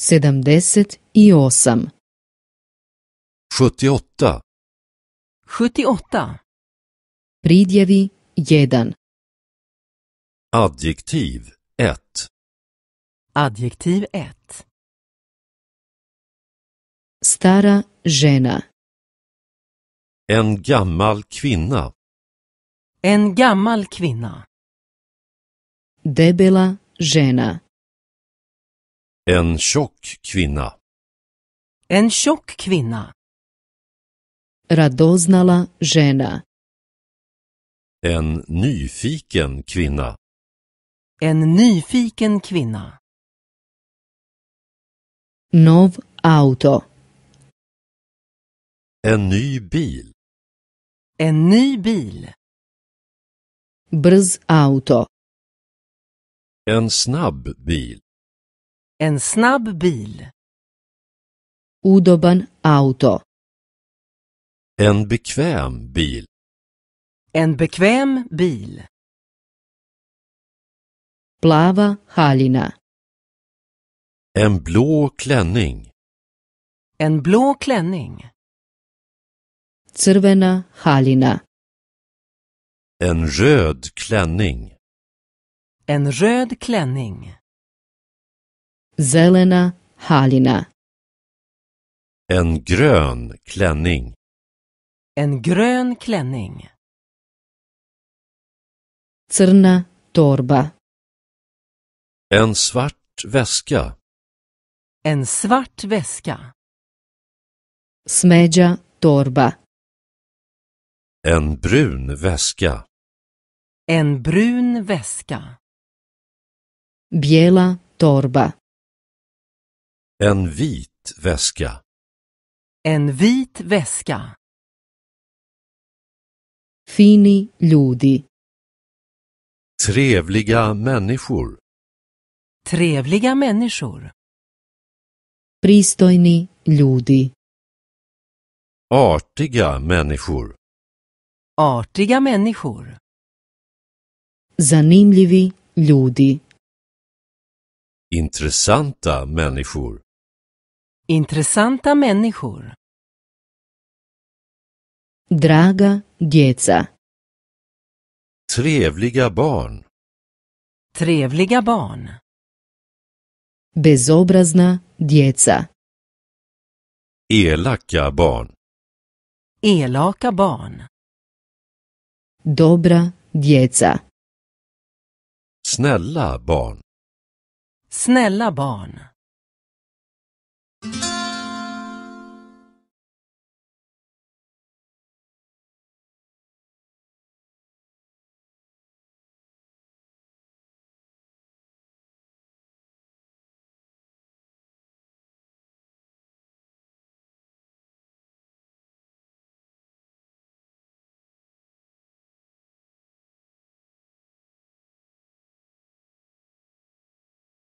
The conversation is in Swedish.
78 78 Pridjevi 1 Adjektiv 1 Adjektiv 1 Stara žena En gammal kvinna En gammal kvinna Debela žena en tjock kvinna. En tjock kvinna. Radoznala žena. En nyfiken kvinna. En nyfiken kvinna. Nov auto. En ny bil. En ny bil. Brz auto. En snabb bil. En snabb bil. Udoban auto. En bekväm bil. En bekväm bil. Plava halina. En blå klänning. En blå klänning. Crvena halina. En röd klänning. En röd klänning. Zelena halina. En grön klänning. En grön klänning. Crna torba. En svart väska. En svart väska. Smedja torba. En brun väska. En brun väska. Bjela torba. En vit väska. En vit väska. Fini ljudi. Trevliga människor. Trevliga människor. Pristojni ljudi. Artiga människor. Artiga människor. Zanimljivi ljudi. Intressanta människor. Intressanta människor. Draga djeca. Trevliga barn. Trevliga barn. Bezobrazna djeca. Elaka barn. Elaka barn. Dobra djeca. Snälla barn. Snälla barn.